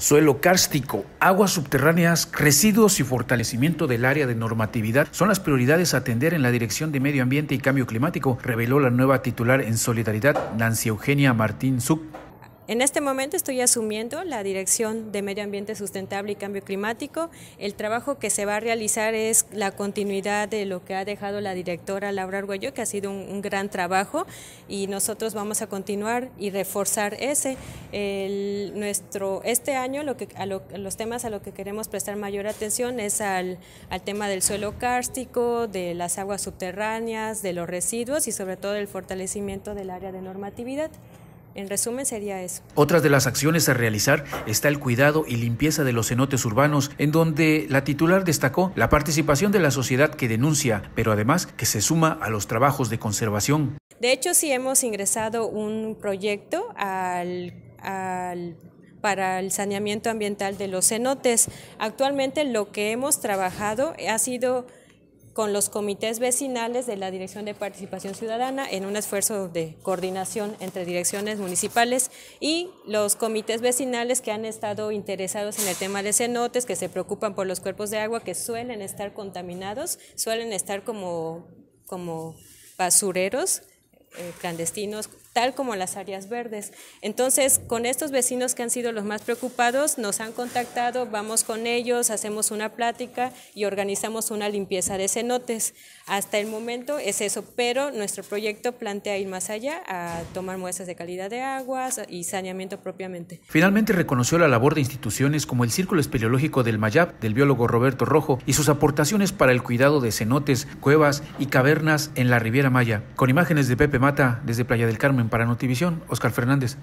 Suelo cárstico, aguas subterráneas, residuos y fortalecimiento del área de normatividad son las prioridades a atender en la Dirección de Medio Ambiente y Cambio Climático, reveló la nueva titular en Solidaridad, Nancy Eugenia Martín Zuc. En este momento estoy asumiendo la Dirección de Medio Ambiente Sustentable y Cambio Climático. El trabajo que se va a realizar es la continuidad de lo que ha dejado la directora Laura Argüello, que ha sido un, gran trabajo y nosotros vamos a continuar y reforzar ese. nuestro, este año lo que, los temas a los que queremos prestar mayor atención es al, al tema del suelo cárstico, de las aguas subterráneas, de los residuos y sobre todo el fortalecimiento del área de normatividad. En resumen sería eso. Otras de las acciones a realizar está el cuidado y limpieza de los cenotes urbanos, en donde la titular destacó la participación de la sociedad que denuncia, pero además que se suma a los trabajos de conservación. De hecho, sí hemos ingresado un proyecto al, al para el saneamiento ambiental de los cenotes. Actualmente lo que hemos trabajado ha sido con los comités vecinales de la Dirección de Participación Ciudadana en un esfuerzo de coordinación entre direcciones municipales y los comités vecinales que han estado interesados en el tema de cenotes, que se preocupan por los cuerpos de agua que suelen estar contaminados, suelen estar como, como basureros eh, clandestinos, tal como las áreas verdes. Entonces, con estos vecinos que han sido los más preocupados, nos han contactado, vamos con ellos, hacemos una plática y organizamos una limpieza de cenotes. Hasta el momento es eso, pero nuestro proyecto plantea ir más allá, a tomar muestras de calidad de aguas y saneamiento propiamente. Finalmente reconoció la labor de instituciones como el Círculo Espeleológico del Mayap, del biólogo Roberto Rojo, y sus aportaciones para el cuidado de cenotes, cuevas y cavernas en la Riviera Maya. Con imágenes de Pepe Mata, desde Playa del Carmen para Notivisión, Oscar Fernández.